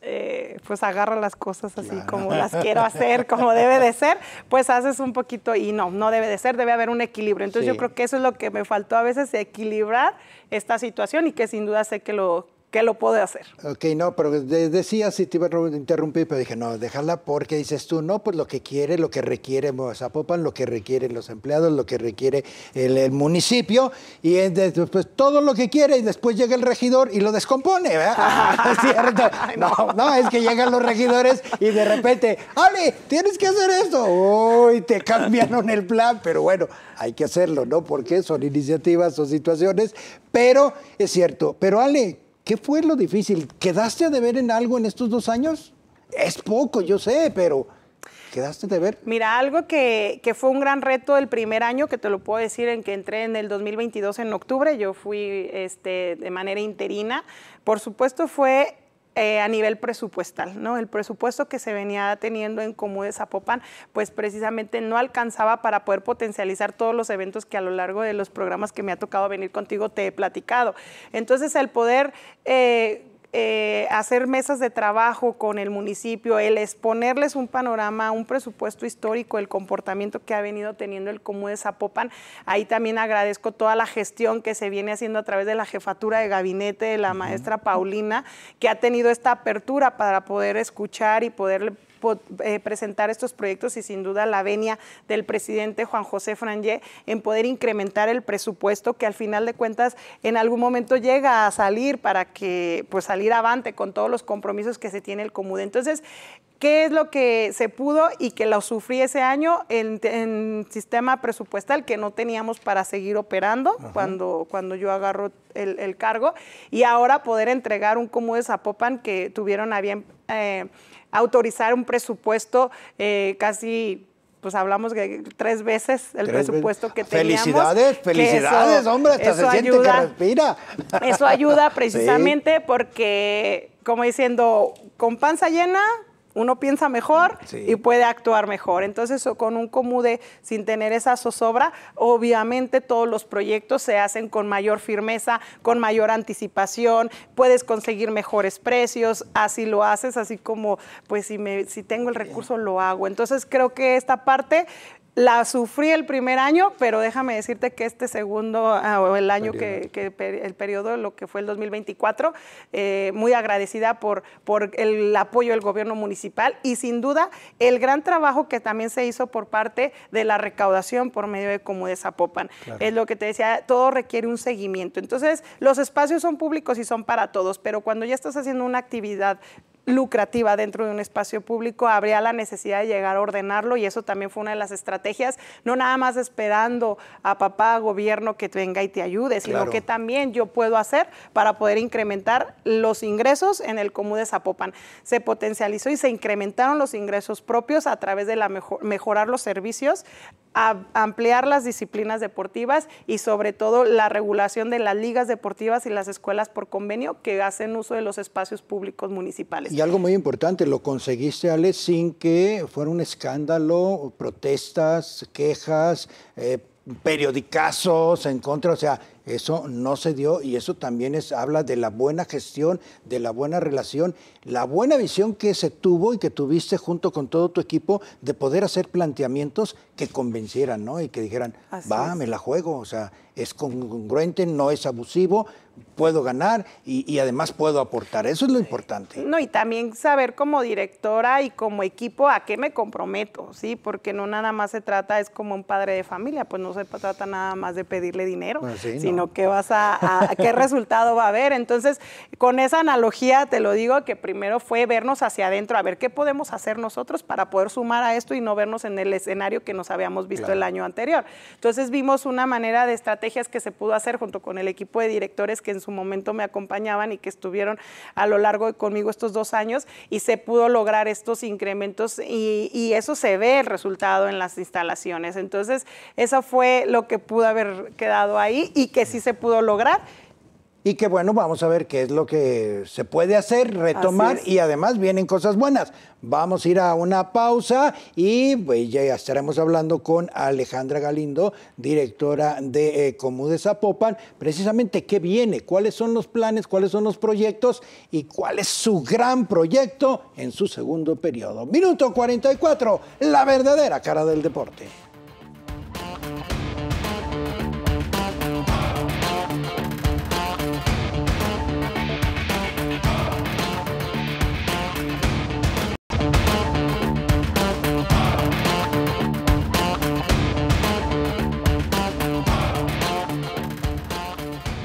eh, pues agarra las cosas así como las quiero hacer, como debe de ser, pues haces un poquito y no, no debe de ser, debe haber un equilibrio. Entonces yo creo que eso es lo que me faltó a veces, equilibrar esta situación y que sin duda sé que lo, que lo puede hacer. Ok, no, pero decía si te iba a interrumpir, pero dije, no, déjala porque dices tú, no, pues lo que quiere, lo que requiere Popan, lo que requieren los empleados, lo que requiere el, municipio, y después todo lo que quiere, y después llega el regidor y lo descompone, ¿verdad? <laughs> <laughs> Es ¿Cierto? no. no. es que llegan los regidores y de repente, Ale, tienes que hacer esto. Uy, te cambiaron el plan, pero bueno, hay que hacerlo, ¿no? Porque son iniciativas, son situaciones, pero es cierto. Pero Ale, ¿Qué fue lo difícil? ¿Quedaste a deber en algo en estos dos años? Es poco, yo sé, pero ¿quedaste de ver? Mira, algo que, que, fue un gran reto el primer año, que te lo puedo decir, en que entré en el 2022 en octubre, yo fui este, de manera interina, por supuesto fue eh, a nivel presupuestal, ¿no? El presupuesto que se venía teniendo en Comú de Zapopan, pues precisamente no alcanzaba para poder potencializar todos los eventos que a lo largo de los programas que me ha tocado venir contigo te he platicado. Entonces, el poder eh, eh, hacer mesas de trabajo con el municipio, el exponerles un panorama, un presupuesto histórico, el comportamiento que ha venido teniendo el Comú de Zapopan. Ahí también agradezco toda la gestión que se viene haciendo a través de la jefatura de gabinete de la maestra Paulina, que ha tenido esta apertura para poder escuchar y poder eh, presentar estos proyectos y sin duda la venia del presidente Juan José Frangé en poder incrementar el presupuesto que al final de cuentas en algún momento llega a salir para que pues salir avante con todos los compromisos que se tiene el común. Entonces, qué es lo que se pudo y que lo sufrí ese año en, sistema presupuestal que no teníamos para seguir operando cuando, cuando yo agarro el, cargo y ahora poder entregar un común de Zapopan que tuvieron a bien... Eh, autorizar un presupuesto eh, casi pues hablamos de tres veces el presupuesto que teníamos. Felicidades, felicidades, hombre, hasta se siente que respira. Eso ayuda <laughs> precisamente porque, como diciendo, con panza llena, uno piensa mejor y puede actuar mejor. Entonces, con un comude sin tener esa zozobra, obviamente todos los proyectos se hacen con mayor firmeza, con mayor anticipación, puedes conseguir mejores precios, así lo haces, así como, pues si, me, si tengo el recurso, lo hago. Entonces, creo que esta parte la sufrí el primer año, pero déjame decirte que este segundo, ah, o el año que, el periodo, lo que fue el 2024, eh, muy agradecida por, por el apoyo del gobierno municipal y sin duda el gran trabajo que también se hizo por parte de la recaudación por medio de de Zapopan. Es lo que te decía, todo requiere un seguimiento. Entonces, los espacios son públicos y son para todos, pero cuando ya estás haciendo una actividad lucrativa dentro de un espacio público, habría la necesidad de llegar a ordenarlo y eso también fue una de las estrategias, no nada más esperando a papá gobierno que venga y te ayude, sino que también yo puedo hacer para poder incrementar los ingresos en el común de Zapopan. Se potencializó y se incrementaron los ingresos propios a través de la mejorar los servicios, ampliar las disciplinas deportivas y sobre todo la regulación de las ligas deportivas y las escuelas por convenio que hacen uso de los espacios públicos municipales y algo muy importante, lo conseguiste, Ale, sin que fuera un escándalo, protestas, quejas, eh, periodicazos en contra, o sea, eso no se dio y eso también es, habla de la buena gestión, de la buena relación, la buena visión que se tuvo y que tuviste junto con todo tu equipo de poder hacer planteamientos que convencieran, ¿no? Y que dijeran, va, me la juego, o sea, es congruente, no es abusivo, puedo ganar y, además puedo aportar. Eso es lo importante. No, y también saber como directora y como equipo a qué me comprometo, ¿sí? Porque no nada más se trata, es como un padre de familia, pues no se trata nada más de pedirle dinero, ah, sino vas a, qué resultado va a haber. Entonces, con esa analogía te lo digo que primero fue vernos hacia adentro, a ver qué podemos hacer nosotros para poder sumar a esto y no vernos en el escenario que nos habíamos visto el año anterior. Entonces vimos una manera de estrategias que se pudo hacer junto con el equipo de directores que en su momento me acompañaban y que estuvieron a lo largo de conmigo estos dos años y se pudo lograr estos incrementos y, y eso se ve el resultado en las instalaciones. Entonces, eso fue lo que pudo haber quedado ahí y que sí se pudo lograr y que bueno, vamos a ver qué es lo que se puede hacer, retomar y además vienen cosas buenas. Vamos a ir a una pausa y pues, ya estaremos hablando con Alejandra Galindo, directora de eh, Comú de Zapopan, precisamente qué viene, cuáles son los planes, cuáles son los proyectos y cuál es su gran proyecto en su segundo periodo. Minuto 44, la verdadera cara del deporte.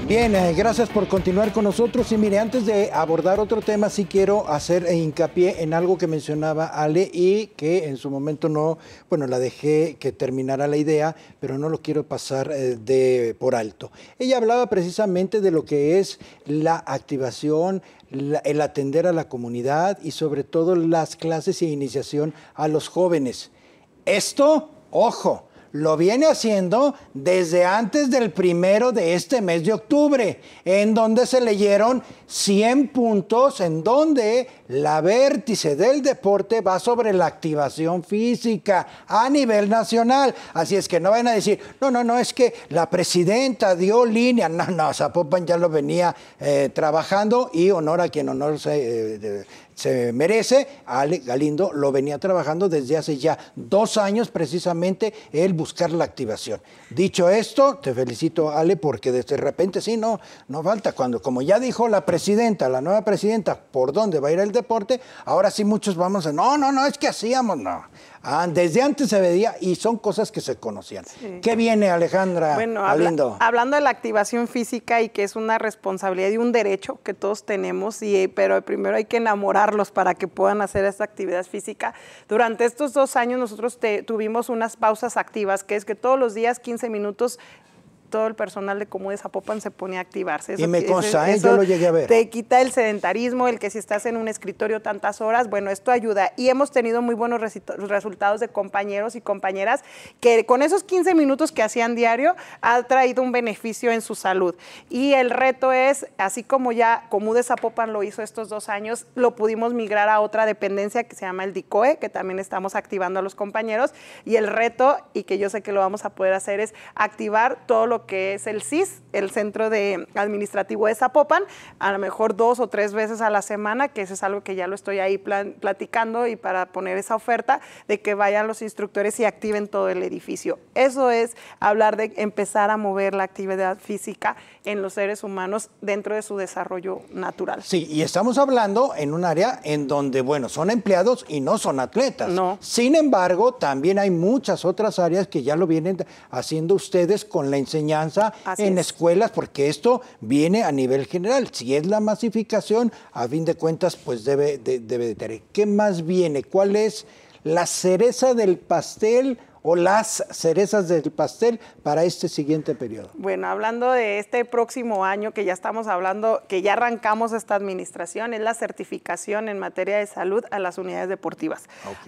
Bien, eh, gracias por continuar con nosotros. Y mire, antes de abordar otro tema, sí quiero hacer eh, hincapié en algo que mencionaba Ale y que en su momento no, bueno, la dejé que terminara la idea, pero no lo quiero pasar eh, de por alto. Ella hablaba precisamente de lo que es la activación, el atender a la comunidad y sobre todo las clases e iniciación a los jóvenes. Esto, ojo, lo viene haciendo desde antes del primero de este mes de octubre, en donde se leyeron 100 puntos, en donde la vértice del deporte va sobre la activación física a nivel nacional. Así es que no van a decir, no, no, no, es que la presidenta dio línea. No, no, Zapopan ya lo venía eh, trabajando y honor a quien honor eh, se merece. Ale Galindo lo venía trabajando desde hace ya dos años precisamente el buscar la activación. Dicho esto, te felicito Ale porque de repente sí, no, no falta. Cuando, como ya dijo la presidenta, la nueva presidenta, por dónde va a ir el deporte, ahora sí muchos vamos a, no, no, no, es que hacíamos, no. Ah, desde antes se veía y son cosas que se conocían. ¿Qué viene, Alejandra? Bueno, hablando de la activación física y que es una responsabilidad y un derecho que todos tenemos, eh, pero primero hay que enamorarlos para que puedan hacer esta actividad física. Durante estos dos años nosotros tuvimos unas pausas activas, que es que todos los días 15 minutos todo el personal de Comú de se pone a activarse. y me consta, ¿eh? yo lo llegué a ver. Te quita el sedentarismo, el que si estás en un escritorio tantas horas, bueno, esto ayuda. Y hemos tenido muy buenos resultados de compañeros y compañeras que con esos 15 minutos que hacían diario ha traído un beneficio en su salud. Y el reto es, así como ya Comú de Zapopan lo hizo estos dos años, lo pudimos migrar a otra dependencia que se llama el DICOE, que también estamos activando a los compañeros. Y el reto, y que yo sé que lo vamos a poder hacer, es activar todo lo que es el CIS, el Centro de Administrativo de Zapopan, a lo mejor dos o tres veces a la semana, que eso es algo que ya lo estoy ahí platicando y para poner esa oferta de que vayan los instructores y activen todo el edificio. Eso es hablar de empezar a mover la actividad física en los seres humanos dentro de su desarrollo natural. Sí, y estamos hablando en un área en donde, bueno, son empleados y no son atletas. No. Sin embargo, también hay muchas otras áreas que ya lo vienen haciendo ustedes con la enseñanza en escuelas, porque esto viene a nivel general. Si es la masificación, a fin de cuentas, pues debe debe tener. ¿Qué más viene? ¿Cuál es la cereza del pastel? o las cerezas del pastel para este siguiente periodo? Bueno, hablando de este próximo año que ya estamos hablando, que ya arrancamos esta administración, es la certificación en materia de salud a las unidades deportivas.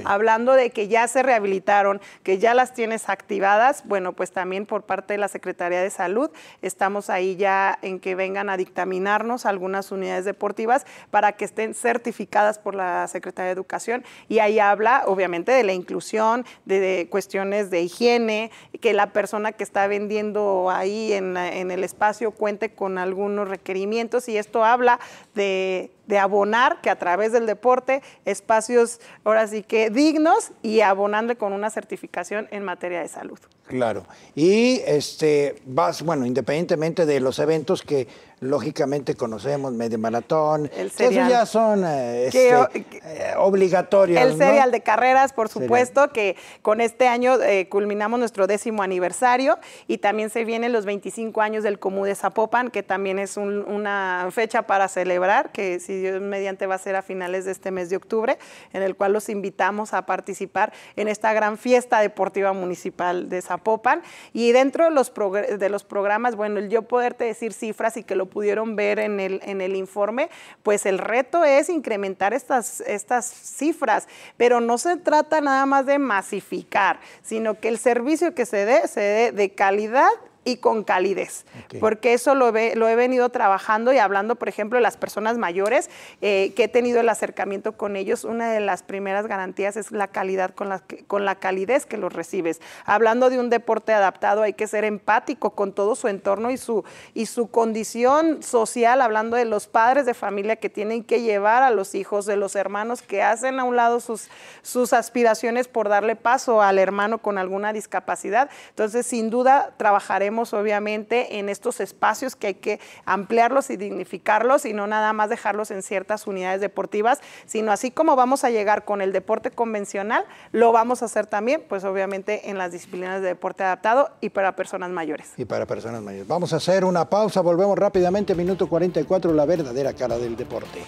Hablando de que ya se rehabilitaron, que ya las tienes activadas, bueno, pues también por parte de la Secretaría de Salud estamos ahí ya en que vengan a dictaminarnos algunas unidades deportivas para que estén certificadas por la Secretaría de Educación y ahí habla obviamente de la inclusión, de cuestiones de higiene, que la persona que está vendiendo ahí en, en el espacio cuente con algunos requerimientos y esto habla de de abonar que a través del deporte espacios ahora sí que dignos y abonando con una certificación en materia de salud. Claro. Y este vas, bueno, independientemente de los eventos que lógicamente conocemos, medio maratón, ya son eh, este, eh, obligatorios. El serial de carreras, por supuesto, que con este año eh, culminamos nuestro décimo aniversario y también se vienen los 25 años del Comú de Zapopan, que también es una fecha para celebrar, que si mediante va a ser a finales de este mes de octubre, en el cual los invitamos a participar en esta gran fiesta deportiva municipal de Zapopan. Y dentro de los, de los programas, bueno, el yo poderte decir cifras y que lo pudieron ver en el, en el informe, pues el reto es incrementar estas, estas cifras, pero no se trata nada más de masificar, sino que el servicio que se dé se dé de calidad y con calidez, porque eso lo, lo, he venido trabajando y hablando, por ejemplo, de las personas mayores, eh, que he tenido el acercamiento con ellos, una de las primeras garantías es la calidad con la, con la calidez que los recibes. Hablando de un deporte adaptado, hay que ser empático con todo su entorno y su, y su condición social, hablando de los padres de familia que tienen que llevar a los hijos, de los hermanos que hacen a un lado sus, sus aspiraciones por darle paso al hermano con alguna discapacidad. Entonces, sin duda, trabajaremos obviamente en estos espacios que hay que ampliarlos y dignificarlos y no nada más dejarlos en ciertas unidades deportivas, sino así como vamos a llegar con el deporte convencional, lo vamos a hacer también, pues obviamente en las disciplinas de deporte adaptado y para personas mayores. Y para personas mayores. Vamos a hacer una pausa, volvemos rápidamente, minuto 44, la verdadera cara del deporte.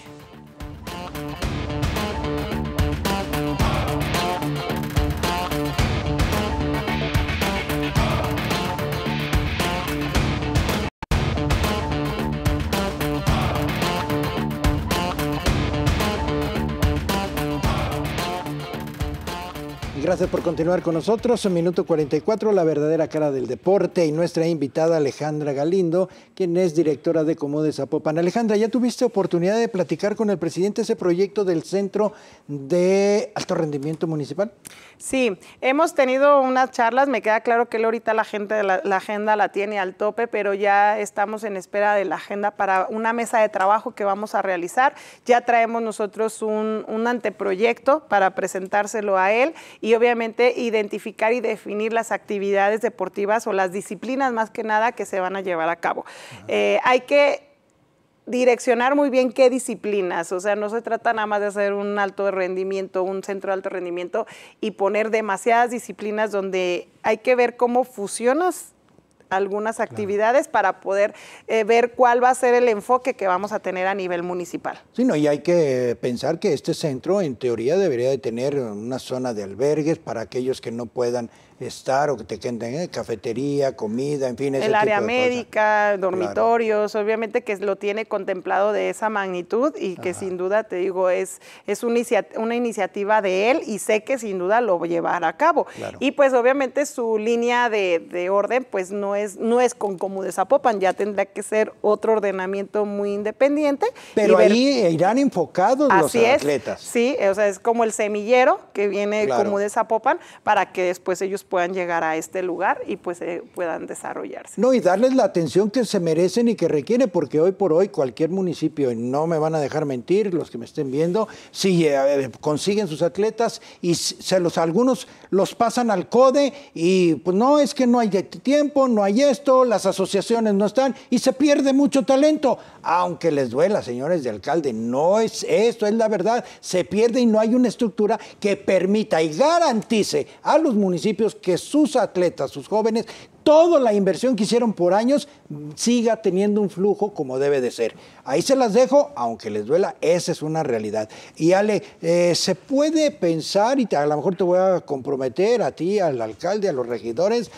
Gracias por continuar con nosotros. un minuto 44, la verdadera cara del deporte y nuestra invitada Alejandra Galindo, quien es directora de Comodes Apopan. Alejandra, ya tuviste oportunidad de platicar con el presidente ese proyecto del Centro de Alto Rendimiento Municipal. Sí, hemos tenido unas charlas. Me queda claro que él ahorita la, gente, la, la agenda la tiene al tope, pero ya estamos en espera de la agenda para una mesa de trabajo que vamos a realizar. Ya traemos nosotros un, un anteproyecto para presentárselo a él y obviamente identificar y definir las actividades deportivas o las disciplinas más que nada que se van a llevar a cabo. Eh, hay que direccionar muy bien qué disciplinas, o sea, no se trata nada más de hacer un alto rendimiento, un centro de alto rendimiento y poner demasiadas disciplinas donde hay que ver cómo fusionas algunas actividades para poder eh, ver cuál va a ser el enfoque que vamos a tener a nivel municipal. Sí, no, y hay que pensar que este centro en teoría debería de tener una zona de albergues para aquellos que no puedan estar o que te queden en eh, cafetería, comida, en fin. Ese el área médica, dormitorios, obviamente que lo tiene contemplado de esa magnitud y que sin duda, te digo, es, es una, iniciativa, de él y sé que sin duda lo llevará a cabo. Y pues obviamente su línea de, orden pues no es, no es con como desapopan, ya tendrá que ser otro ordenamiento muy independiente. Pero ahí irán enfocados Así los atletas. sí, o sea, es como el semillero que viene claro. como de para que después ellos puedan llegar a este lugar y pues eh, puedan desarrollarse. No, y darles la atención que se merecen y que requiere, porque hoy por hoy cualquier municipio, y no me van a dejar mentir los que me estén viendo, si consiguen sus atletas y se los, algunos los pasan al CODE y pues no, es que no hay tiempo, no hay esto, las asociaciones no están y se pierde mucho talento, aunque les duela, señores de alcalde, no es esto, es la verdad, se pierde y no hay una estructura que permita y garantice a los municipios que sus atletas, sus jóvenes, toda la inversión que hicieron por años siga teniendo un flujo como debe de ser. Ahí se las dejo, aunque les duela, esa es una realidad. Y Ale, eh, se puede pensar, y a lo mejor te voy a comprometer a ti, al alcalde, a los regidores,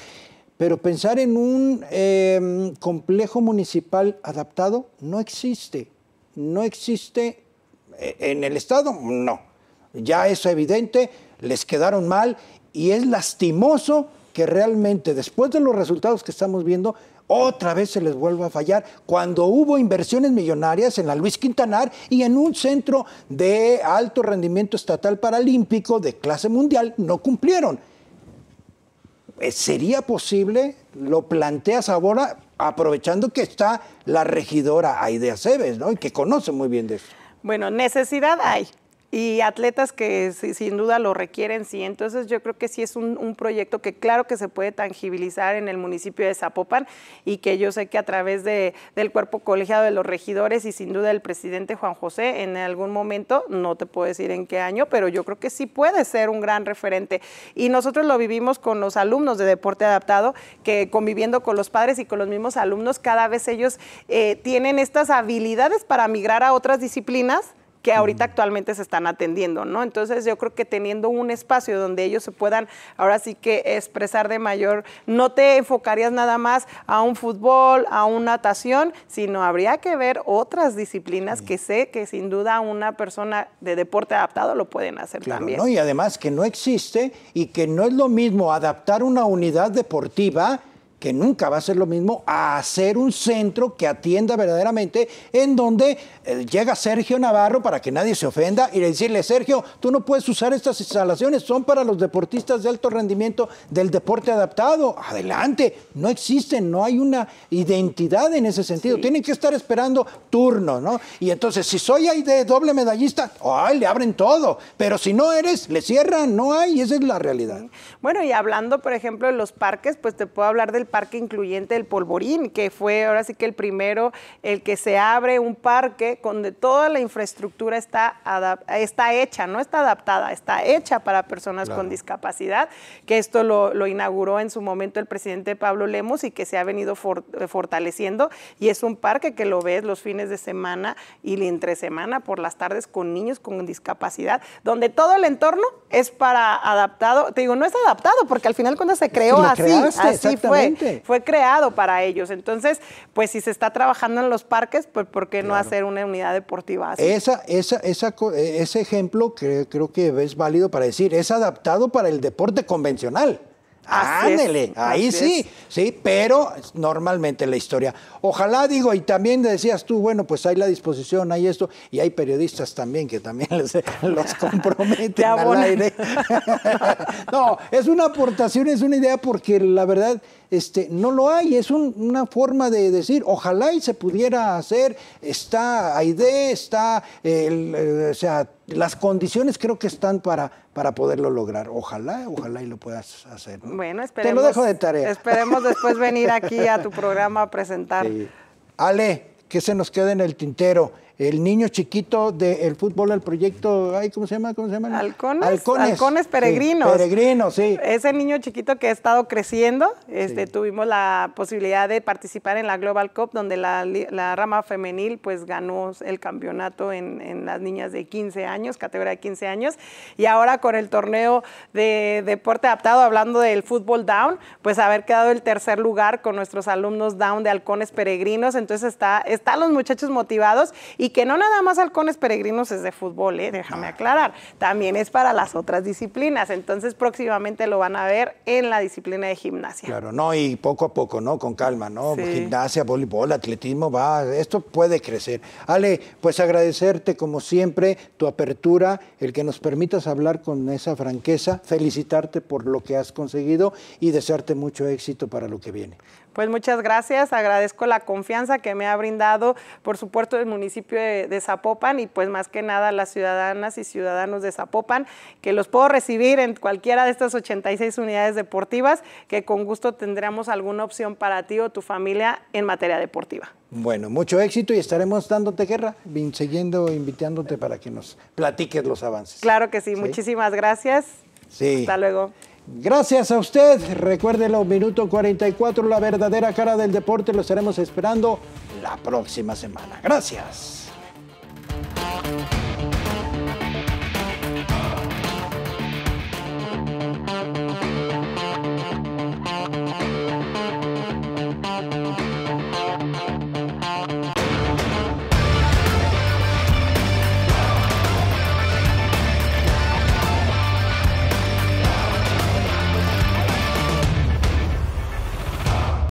pero pensar en un em, complejo municipal adaptado no existe. No existe eh, en el Estado, no. Ya es evidente, les quedaron mal y es lastimoso que realmente después de los resultados que estamos viendo, otra vez se les vuelva a fallar cuando hubo inversiones millonarias en la Luis Quintanar y en un centro de alto rendimiento estatal paralímpico de clase mundial no cumplieron. Eh, ¿Sería posible? Lo planteas ahora aprovechando que está la regidora Aidea Cebes, ¿no? Y que conoce muy bien de eso. Bueno, necesidad hay y atletas que sin duda lo requieren, sí. Entonces yo creo que sí es un, proyecto que claro que se puede tangibilizar en el municipio de Zapopan y que yo sé que a través de, del cuerpo colegiado de los regidores y sin duda el presidente Juan José en algún momento, no te puedo decir en qué año, pero yo creo que sí puede ser un gran referente. Y nosotros lo vivimos con los alumnos de deporte adaptado, que conviviendo con los padres y con los mismos alumnos, cada vez ellos eh, tienen estas habilidades para migrar a otras disciplinas que ahorita actualmente se están atendiendo, ¿no? Entonces yo creo que teniendo un espacio donde ellos se puedan ahora sí que expresar de mayor, no te enfocarías nada más a un fútbol, a una natación, sino habría que ver otras disciplinas que sé que sin duda una persona de deporte adaptado lo pueden hacer también. Y además que no existe y que no es lo mismo adaptar una unidad deportiva que nunca va a ser lo mismo, a hacer un centro que atienda verdaderamente, en donde eh, llega Sergio Navarro para que nadie se ofenda y decirle, Sergio, tú no puedes usar estas instalaciones, son para los deportistas de alto rendimiento del deporte adaptado. Adelante, no existen, no hay una identidad en ese sentido, tienen que estar esperando turno ¿no? Y entonces, si soy ahí de doble medallista, ¡ay, le abren todo! Pero si no eres, le cierran, no hay, esa es la realidad. Bueno, y hablando, por ejemplo, de los parques, pues te puedo hablar del parque incluyente del Polvorín, que fue ahora sí que el primero, el que se abre un parque donde toda la infraestructura está, está hecha, no está adaptada, está hecha para personas con discapacidad, que esto lo, inauguró en su momento el presidente Pablo Lemos y que se ha venido eh, fortaleciendo. Y es un parque que lo ves los fines de semana y entre semana por las tardes con niños con discapacidad, donde todo el entorno es para adaptado, te digo, no es adaptado porque al final cuando se creó así, así fue, fue creado para ellos. Entonces, pues si se está trabajando en los parques, pues ¿por qué no hacer una unidad deportiva así? esa, e, ese ejemplo que creo que es válido para decir, es adaptado para el deporte convencional. Ándele, ahí sí, sí, pero normalmente la historia. Ojalá digo, y también decías tú, bueno, pues hay la disposición, hay esto, y hay periodistas también que también <laughs> los comprometen al aire. <laughs> no, es una aportación, es una idea, porque la verdad este, no lo hay, es una forma de decir, ojalá y se pudiera hacer, está Aide, está eh, o sea, las condiciones creo que están para, para poderlo lograr. Ojalá, ojalá y lo puedas hacer. Bueno, esperemos. Te lo dejo de tarea. Esperemos después venir aquí a tu <laughs> programa a presentar. Ale, que se nos quede en el tintero el niño chiquito del fútbol ...el proyecto, ay, ¿cómo se llama? ¿Cómo se llama? Halcones. peregrinos. peregrinos, sí. Ese niño chiquito que ha estado creciendo, este, tuvimos la posibilidad de participar en la Global Cup, donde la, rama femenil pues ganó el campeonato en, en, las niñas de 15 años, categoría de 15 años, y ahora con el torneo de deporte adaptado, hablando del fútbol down, pues haber quedado el tercer lugar con nuestros alumnos down de Halcones Peregrinos, entonces está, están los muchachos motivados y que no nada más halcones peregrinos es de fútbol, ¿eh? déjame ah. aclarar. También es para las otras disciplinas. Entonces próximamente lo van a ver en la disciplina de gimnasia. Claro, no, y poco a poco, ¿no? Con calma, ¿no? Gimnasia, voleibol, atletismo, va, esto puede crecer. Ale, pues agradecerte como siempre tu apertura, el que nos permitas hablar con esa franqueza, felicitarte por lo que has conseguido y desearte mucho éxito para lo que viene. Pues muchas gracias, agradezco la confianza que me ha brindado, por supuesto, el municipio de, Zapopan y pues más que nada las ciudadanas y ciudadanos de Zapopan, que los puedo recibir en cualquiera de estas 86 unidades deportivas, que con gusto tendremos alguna opción para ti o tu familia en materia deportiva. Bueno, mucho éxito y estaremos dándote guerra, siguiendo invitándote para que nos platiques los avances. Claro que sí, ¿Sí? muchísimas gracias. Sí. Hasta luego. Gracias a usted. Recuérdelo, minuto 44, la verdadera cara del deporte. Lo estaremos esperando la próxima semana. Gracias.